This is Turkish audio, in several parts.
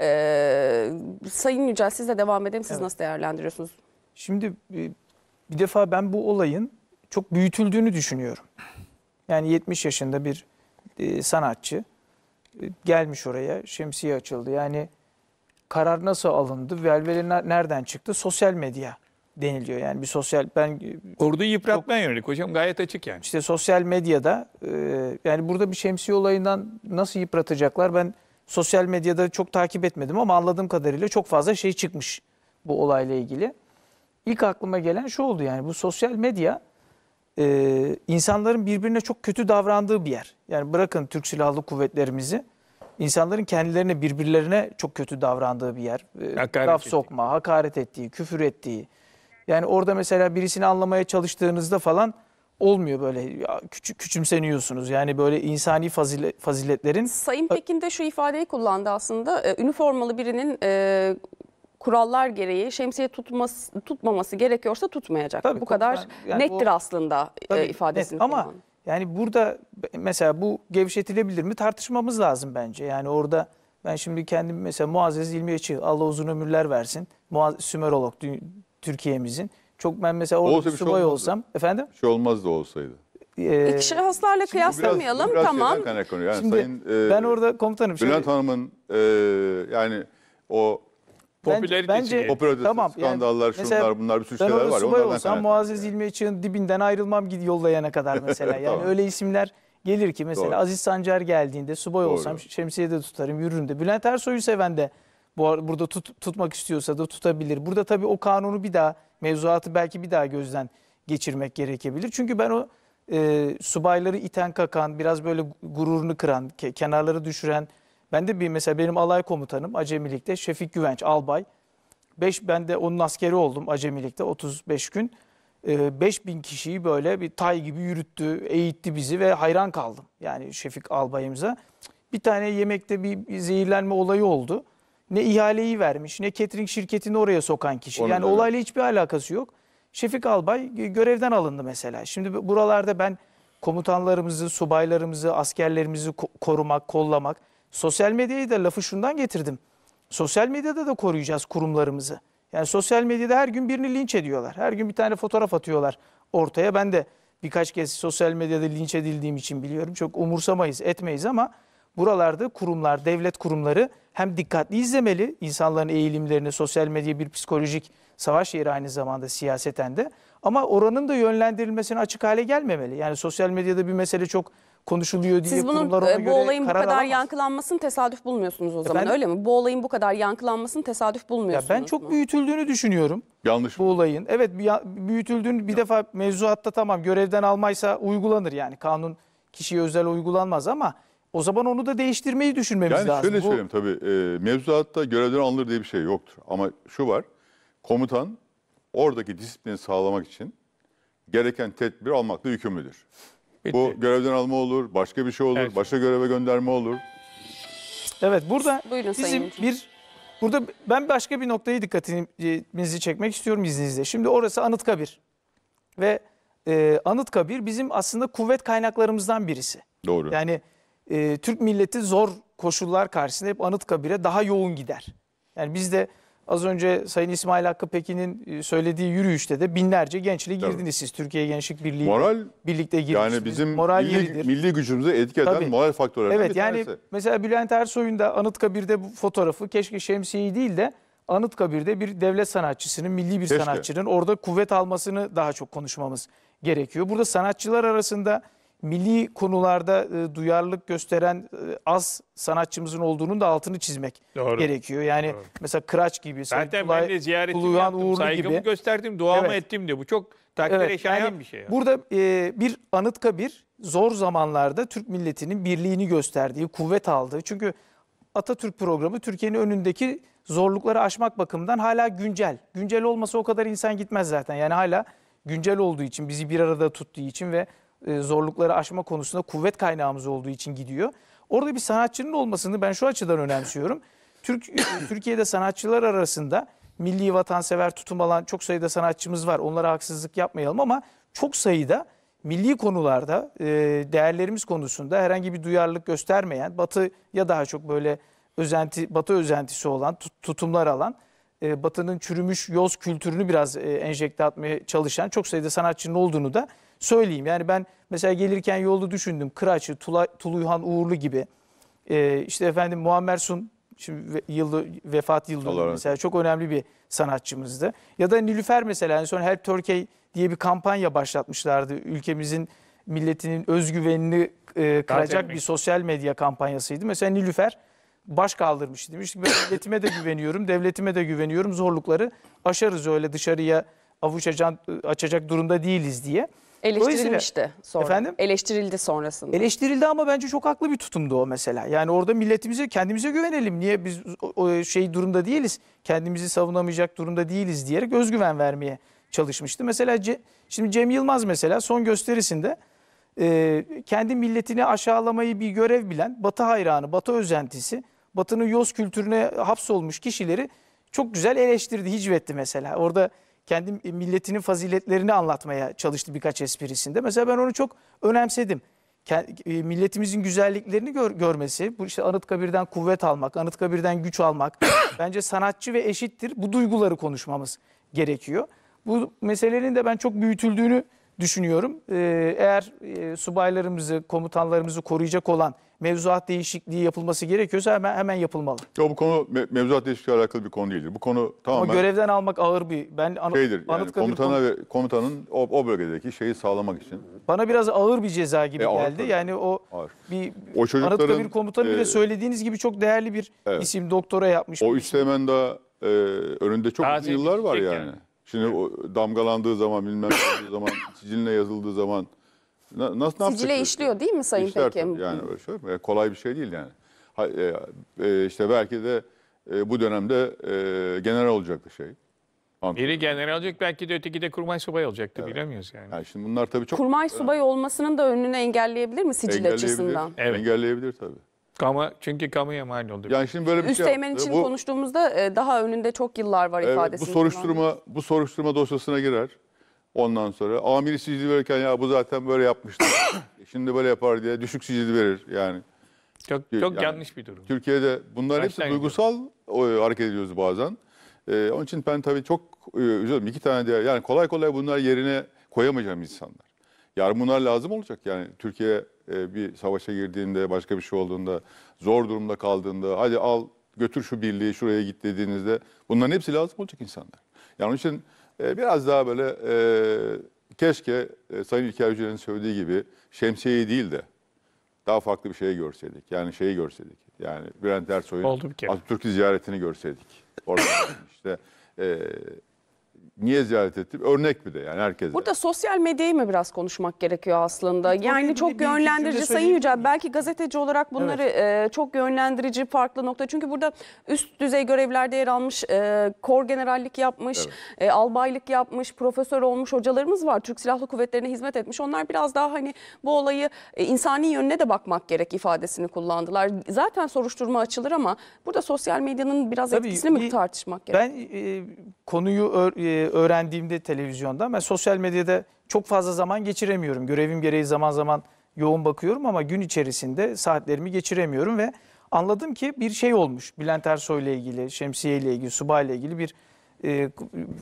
Ee, Sayın Yücel sizle devam edelim. Siz evet. nasıl değerlendiriyorsunuz? Şimdi e, bir defa ben bu olayın çok büyütüldüğünü düşünüyorum. Yani 70 yaşında bir e, sanatçı e, gelmiş oraya şemsiye açıldı. Yani karar nasıl alındı? Velveli nereden çıktı? Sosyal medya deniliyor. Yani bir sosyal ben orada yıpratma yönelik hocam gayet açık yani. İşte sosyal medyada yani burada bir şemsiye olayından nasıl yıpratacaklar? Ben sosyal medyada çok takip etmedim ama anladığım kadarıyla çok fazla şey çıkmış bu olayla ilgili. İlk aklıma gelen şu oldu yani bu sosyal medya e, insanların birbirine çok kötü davrandığı bir yer. Yani bırakın Türk Silahlı Kuvvetlerimizi insanların kendilerine birbirlerine çok kötü davrandığı bir yer. E, hakaret Laf ettiği. sokma, hakaret ettiği, küfür ettiği. Yani orada mesela birisini anlamaya çalıştığınızda falan olmuyor böyle ya, küçük küçümseniyorsunuz. Yani böyle insani fazile, faziletlerin. Sayın Pekin de şu ifadeyi kullandı aslında. E, üniformalı birinin e, kurallar gereği şemsiye tutması, tutmaması gerekiyorsa tutmayacak. Tabii, bu kadar yani nettir o, aslında e, tabii, e, ifadesini net, Ama yani burada mesela bu gevşetilebilir mi tartışmamız lazım bence. Yani orada ben şimdi kendim mesela Muazzez İlmiyeçi Allah uzun ömürler versin. Muaz, Sümerolog Türkiye'mizin çok ben mesela orada Olsa şey subay olsam. Efendim? Bir şey da olsaydı. Ee, İkişi e, haslarla kıyaslamayalım biraz tamam. şeyden kaynaklanıyor. Yani Şimdi sayın, e, ben orada komutanım. şöyle- Bülent Hanım'ın e, yani o Ben- bence- için. popüler Tamam, yani skandallar, mesela şunlar bunlar bir sürü Ben şeyler orada var. subay olsam kaynaklanıyor. Muazzez İlmi Açık'ın dibinden ayrılmam gid yollayana kadar mesela. Yani Tamam. öyle isimler gelir ki mesela Doğru. Aziz Sancar geldiğinde subay Doğru. olsam şemsiye de tutarım yürürüm de. Bülent Ersoy'u seven de bu burada tut, tutmak istiyorsa da tutabilir. Burada tabii o kanunu bir daha mevzuatı belki bir daha gözden geçirmek gerekebilir. Çünkü ben o e, subayları iten kakan, biraz böyle gururunu kıran, ke, kenarları düşüren ben de bir mesela benim alay komutanım acemilikte Şefik Güvenç albay. Beş ben de onun askeri oldum acemilikte 35 gün. 5000 e, kişiyi böyle bir tay gibi yürüttü, eğitti bizi ve hayran kaldım. Yani Şefik Albay'ımıza. Bir tane yemekte bir, bir zehirlenme olayı oldu ne ihaleyi vermiş ne catering şirketini oraya sokan kişi. Onu yani öyle. olayla hiçbir alakası yok. Şefik Albay e, görevden alındı mesela. Şimdi buralarda ben komutanlarımızı, subaylarımızı, askerlerimizi korumak, kollamak. Sosyal medyayı da lafı şundan getirdim. Sosyal medyada da koruyacağız kurumlarımızı. Yani sosyal medyada her gün birini linç ediyorlar. Her gün bir tane fotoğraf atıyorlar ortaya. Ben de birkaç kez sosyal medyada linç edildiğim için biliyorum. Çok umursamayız, etmeyiz ama buralarda kurumlar, devlet kurumları hem dikkatli izlemeli insanların eğilimlerini, sosyal medya bir psikolojik savaş yeri aynı zamanda siyaseten de. Ama oranın da yönlendirilmesine açık hale gelmemeli. Yani sosyal medyada bir mesele çok konuşuluyor diye Siz bunun, kurumlar ona e, bu göre olayın bu kadar alamaz. yankılanmasını tesadüf bulmuyorsunuz o zaman Efendim? öyle mi? Bu olayın bu kadar yankılanmasını tesadüf Ya bulmuyorsunuz ben çok mu? büyütüldüğünü düşünüyorum. Yanlış mı? Bu olayın evet bir ya- büyütüldüğünü bir defa mevzuatta tamam görevden almaysa uygulanır yani kanun kişiye özel uygulanmaz ama o zaman onu da değiştirmeyi düşünmemiz yani lazım. Yani şöyle Bu... söyleyeyim tabii e, mevzuatta görevden alınır diye bir şey yoktur. Ama şu var komutan oradaki disiplini sağlamak için gereken tedbir almakla yükümlüdür. Bitti. Bu görevden alma olur, başka bir şey olur, evet. başka göreve gönderme olur. Evet burada Buyurun, bizim bir burada ben başka bir noktayı dikkatinizi çekmek istiyorum izninizle. Şimdi orası Anıtkabir ve e, Anıtkabir bizim aslında kuvvet kaynaklarımızdan birisi. Doğru. Yani e, Türk milleti zor koşullar karşısında hep Anıtkabir'e daha yoğun gider. Yani biz de az önce Sayın İsmail Hakkı Pekin'in e, söylediği yürüyüşte de binlerce gençle girdiniz Tabii. siz. Türkiye Gençlik Birliği moral, birlikte girdiniz. Yani bizim moral milli, yeridir. milli gücümüze etki eden Tabii. moral faktörlerden evet, bir tanesi. yani mesela Bülent Ersoy'un da Anıtkabir'de bu fotoğrafı keşke şemsiyeyi değil de Anıtkabir'de bir devlet sanatçısının, milli bir Keşke. sanatçının orada kuvvet almasını daha çok konuşmamız gerekiyor. Burada sanatçılar arasında milli konularda e, duyarlılık gösteren e, az sanatçımızın olduğunun da altını çizmek Doğru. gerekiyor. Yani Doğru. mesela Kıraç gibi, Sayın ben Kulay, Kuluyan Uğurlu Saygımı gibi. gösterdim, duamı evet. ettim diye. Bu çok takdire evet, şayan yani bir şey. Yani. Burada e, bir Anıtkabir zor zamanlarda Türk milletinin birliğini gösterdiği, kuvvet aldığı. Çünkü Atatürk programı Türkiye'nin önündeki zorlukları aşmak bakımından hala güncel. Güncel olmasa o kadar insan gitmez zaten. Yani hala güncel olduğu için, bizi bir arada tuttuğu için ve e, zorlukları aşma konusunda kuvvet kaynağımız olduğu için gidiyor. Orada bir sanatçının olmasını ben şu açıdan önemsiyorum. Türk e, Türkiye'de sanatçılar arasında milli vatansever tutum alan çok sayıda sanatçımız var. Onlara haksızlık yapmayalım ama çok sayıda milli konularda e, değerlerimiz konusunda herhangi bir duyarlılık göstermeyen, batı ya daha çok böyle özenti batı özentisi olan, tutumlar alan, batının çürümüş yoz kültürünü biraz enjekte atmaya çalışan çok sayıda sanatçının olduğunu da söyleyeyim. Yani ben mesela gelirken yolda düşündüm. Kıraçı, Tula, Tuluyhan Uğurlu gibi. Ee, işte efendim Muammer Sun şimdi yılda, vefat yılda mesela çok önemli bir sanatçımızdı. Ya da Nilüfer mesela en son Help Turkey diye bir kampanya başlatmışlardı. Ülkemizin milletinin özgüvenini e, kıracak bir sosyal medya kampanyasıydı. Mesela Nilüfer baş kaldırmıştı. Demiştik ben milletime de güveniyorum, devletime de güveniyorum. Zorlukları aşarız öyle dışarıya avuç e, açacak durumda değiliz diye. Eleştirilmişti sonra. Efendim? Eleştirildi sonrasında. Eleştirildi ama bence çok haklı bir tutumdu o mesela. Yani orada milletimize kendimize güvenelim. Niye biz o şey durumda değiliz? Kendimizi savunamayacak durumda değiliz diyerek özgüven vermeye çalışmıştı. Mesela Ce, şimdi Cem Yılmaz mesela son gösterisinde e, kendi milletini aşağılamayı bir görev bilen Batı hayranı, Batı özentisi, Batı'nın yoz kültürüne hapsolmuş kişileri çok güzel eleştirdi, hicvetti mesela. Orada kendi milletinin faziletlerini anlatmaya çalıştı birkaç esprisinde. Mesela ben onu çok önemsedim. E, milletimizin güzelliklerini gör, görmesi, bu işte Anıtkabir'den kuvvet almak, Anıtkabir'den güç almak, bence sanatçı ve eşittir bu duyguları konuşmamız gerekiyor. Bu meselenin de ben çok büyütüldüğünü düşünüyorum. Ee, eğer e, subaylarımızı, komutanlarımızı koruyacak olan mevzuat değişikliği yapılması gerekiyorsa hemen hemen yapılmalı. Ya bu konu me mevzuat değişikliği alakalı bir konu değildir. Bu konu tamamen... Ama görevden almak ağır bir... Ben an şeydir, yani komutana konu... ve komutanın o, o bölgedeki şeyi sağlamak için. Bana biraz ağır bir ceza gibi e, geldi. Tabii. Yani o ağır. bir o çocukların, bir komutanı e, bile söylediğiniz gibi çok değerli bir evet. isim doktora yapmış. O üsteğmen daha e, önünde çok daha yıllar var yani. yani. Şimdi o damgalandığı zaman bilmem ne olduğu zaman siciline yazıldığı zaman nasıl nasıl Sicile işliyor değil mi Sayın İşler, Pekem? Yani böyle şey, kolay bir şey değil yani. Ha, e, e, işte belki de e, bu dönemde e, general olacak şey. Anladım. Biri general olacak belki de öteki de kurmay subay olacaktı evet. bilemiyoruz yani. yani. Şimdi bunlar tabii çok... Kurmay subay olmasının da önünü engelleyebilir mi sicil açısından? Evet Engelleyebilir tabii. Kama, çünkü kamuya mal oluyor. Yani şimdi böyle bir Üst şey yaptı. için bu, konuştuğumuzda e, daha önünde çok yıllar var evet, ifadesi. Bu soruşturma var. bu soruşturma dosyasına girer. Ondan sonra amiri sicili verirken ya bu zaten böyle yapmıştı. E, şimdi böyle yapar diye düşük sicili verir yani. Çok çok yani, yanlış bir durum. Türkiye'de bunlar hepsi duygusal o, hareket ediyoruz bazen. Ee, onun için ben tabii çok e, üzüldüm. İki tane diğer yani kolay kolay bunlar yerine koyamayacağım insanlar. Yarın bunlar lazım olacak yani Türkiye e, bir savaşa girdiğinde başka bir şey olduğunda zor durumda kaldığında hadi al götür şu birliği şuraya git dediğinizde bunların hepsi lazım olacak insanlar. Yani onun için e, biraz daha böyle e, keşke Sayın İlker Yücel'in söylediği gibi şemsiyeyi değil de daha farklı bir şey görseydik. Yani şeyi görseydik. Yani Bülent Ersoy'un Atatürk'ü ziyaretini görseydik. Orada işte Niye ziyaret ettim? Örnek bir de yani herkese. Burada sosyal medyayı mı biraz konuşmak gerekiyor aslında? Yani çok yönlendirici Sayın Yücel. Belki gazeteci olarak bunları e, çok yönlendirici farklı nokta. Çünkü burada üst düzey görevlerde yer almış, e, kor generallik yapmış, e, albaylık yapmış, profesör olmuş hocalarımız var. Türk Silahlı Kuvvetleri'ne hizmet etmiş. Onlar biraz daha hani bu olayı e, insani yönüne de bakmak gerek ifadesini kullandılar. Zaten soruşturma açılır ama burada sosyal medyanın biraz Tabii, etkisini mi tartışmak gerek? Ben e, konuyu ör, e, öğrendiğimde televizyonda. Ben sosyal medyada çok fazla zaman geçiremiyorum. Görevim gereği zaman zaman yoğun bakıyorum ama gün içerisinde saatlerimi geçiremiyorum ve anladım ki bir şey olmuş. Bülent Ersoy ile ilgili, Şemsiye ile ilgili, Subay ile ilgili bir e,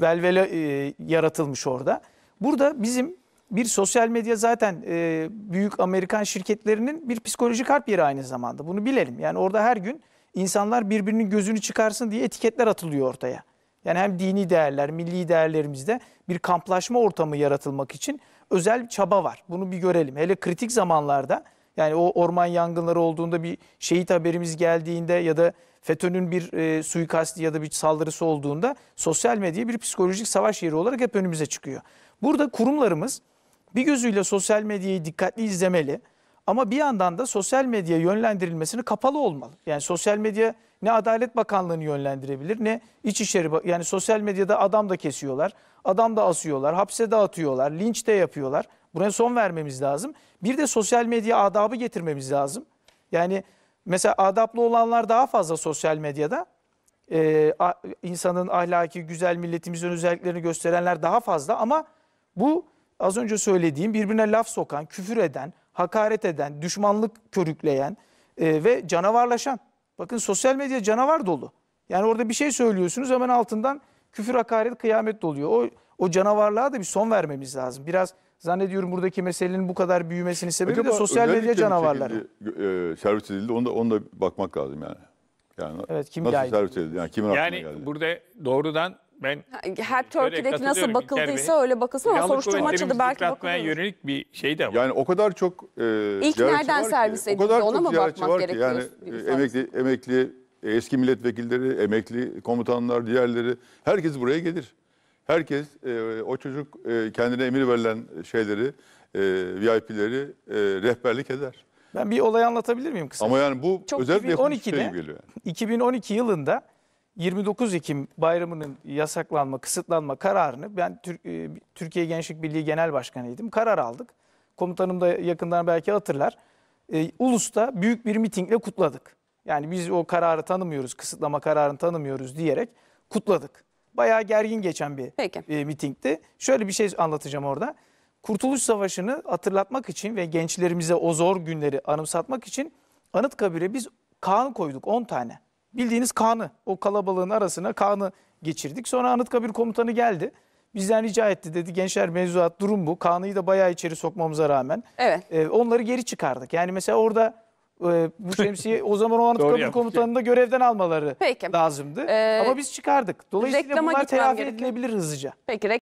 velvele e, yaratılmış orada. Burada bizim bir sosyal medya zaten e, büyük Amerikan şirketlerinin bir psikolojik harp yeri aynı zamanda. Bunu bilelim. Yani orada her gün insanlar birbirinin gözünü çıkarsın diye etiketler atılıyor ortaya. Yani hem dini değerler, milli değerlerimizde bir kamplaşma ortamı yaratılmak için özel bir çaba var. Bunu bir görelim. Hele kritik zamanlarda yani o orman yangınları olduğunda bir şehit haberimiz geldiğinde ya da FETÖ'nün bir e, suikasti ya da bir saldırısı olduğunda sosyal medya bir psikolojik savaş yeri olarak hep önümüze çıkıyor. Burada kurumlarımız bir gözüyle sosyal medyayı dikkatli izlemeli ama bir yandan da sosyal medya yönlendirilmesini kapalı olmalı. Yani sosyal medya ne Adalet Bakanlığı'nı yönlendirebilir ne İçişleri yani sosyal medyada adam da kesiyorlar. Adam da asıyorlar, hapse de atıyorlar, linç de yapıyorlar. Buraya son vermemiz lazım. Bir de sosyal medya adabı getirmemiz lazım. Yani mesela adaplı olanlar daha fazla sosyal medyada. Ee, insanın ahlaki, güzel milletimizin özelliklerini gösterenler daha fazla ama bu az önce söylediğim birbirine laf sokan, küfür eden, hakaret eden, düşmanlık körükleyen e, ve canavarlaşan Bakın sosyal medya canavar dolu. Yani orada bir şey söylüyorsunuz hemen altından küfür hakaret kıyamet doluyor. O, o canavarlığa da bir son vermemiz lazım. Biraz zannediyorum buradaki meselenin bu kadar büyümesinin sebebi Acaba de sosyal medya canavarları. E, servis edildi onu da, onu da bakmak lazım yani. Yani evet, kim nasıl servis edildi? Yani kimin yani aklına geldi? burada doğrudan ben e, her Türkiye'deki nasıl bakıldıysa Bey. öyle bakılsın ama soruşturma açıldı belki bakılmaya yönelik bir şey de var. Yani o kadar çok e, İlk nereden servis edildi ona mı bakmak gerekiyor? Yani, e, emekli, emekli, e, eski milletvekilleri, emekli komutanlar, diğerleri herkes buraya gelir. Herkes e, o çocuk e, kendine emir verilen şeyleri, e, VIP'leri e, rehberlik eder. Ben bir olay anlatabilir miyim kısaca? Ama yani bu Çok özellikle 2012'de, şey geliyor. Yani. 2012 yılında 29 Ekim bayramının yasaklanma, kısıtlanma kararını ben e, Türkiye Gençlik Birliği Genel Başkanıydım. Karar aldık. Komutanım da yakından belki hatırlar. E, Ulus'ta büyük bir mitingle kutladık. Yani biz o kararı tanımıyoruz, kısıtlama kararını tanımıyoruz diyerek kutladık. Bayağı gergin geçen bir Peki. E, mitingdi. Şöyle bir şey anlatacağım orada. Kurtuluş Savaşı'nı hatırlatmak için ve gençlerimize o zor günleri anımsatmak için Anıtkabir'e biz kan koyduk 10 tane bildiğiniz kanı, o kalabalığın arasına kanı geçirdik. Sonra Anıtkabir komutanı geldi. Bizden rica etti dedi gençler mevzuat durum bu. Kanı'yı da bayağı içeri sokmamıza rağmen. Evet. E, onları geri çıkardık. Yani mesela orada e, bu şemsiye o zaman o Anıtkabir komutanını da görevden almaları Peki. lazımdı. Ee, Ama biz çıkardık. Dolayısıyla bunlar telafi gerekiyor. edilebilir hızlıca. Peki